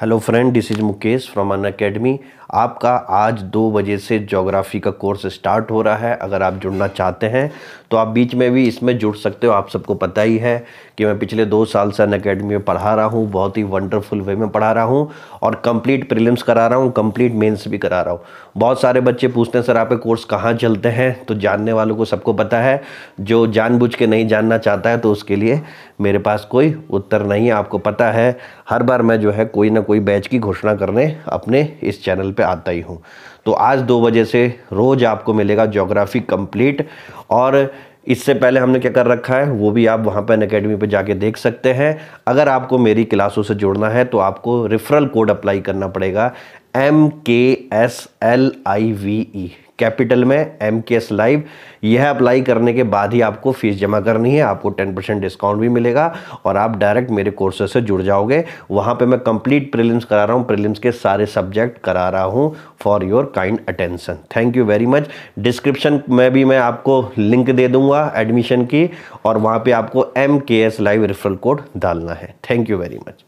Hello friend, this is Mukesh from An Academy. आपका आज दो बजे से जोग्राफ़ी का कोर्स स्टार्ट हो रहा है अगर आप जुड़ना चाहते हैं तो आप बीच में भी इसमें जुड़ सकते हो आप सबको पता ही है कि मैं पिछले दो साल से अन अकेडमी में पढ़ा रहा हूँ बहुत ही वंडरफुल वे में पढ़ा रहा हूँ और कंप्लीट प्रीलिम्स करा रहा हूँ कंप्लीट मेंस भी करा रहा हूँ बहुत सारे बच्चे पूछते हैं सर आपके कोर्स कहाँ चलते हैं तो जानने वालों को सबको पता है जो जानबूझ के नहीं जानना चाहता है तो उसके लिए मेरे पास कोई उत्तर नहीं है आपको पता है हर बार मैं जो है कोई ना कोई बैच की घोषणा करने अपने इस चैनल पे आता ही हूँ तो आज दो बजे से रोज़ आपको मिलेगा जोग्राफ़ी कंप्लीट और इससे पहले हमने क्या कर रखा है वो भी आप वहाँ पर अकेडमी पर जाके देख सकते हैं अगर आपको मेरी क्लासों से जुड़ना है तो आपको रेफरल कोड अप्लाई करना पड़ेगा M K S L I V E capital में एम के एस लाइव यह अप्लाई करने के बाद ही आपको फीस जमा करनी है आपको टेन परसेंट डिस्काउंट भी मिलेगा और आप डायरेक्ट मेरे कोर्सेज से जुड़ जाओगे वहाँ पे मैं कंप्लीट प्रीलिम्स करा रहा हूँ प्रीलिम्स के सारे सब्जेक्ट करा रहा हूँ for your kind attention thank you very much description में भी मैं आपको लिंक दे दूँगा एडमिशन की और वहाँ पर आपको M K S live referral code डालना है थैंक यू वेरी मच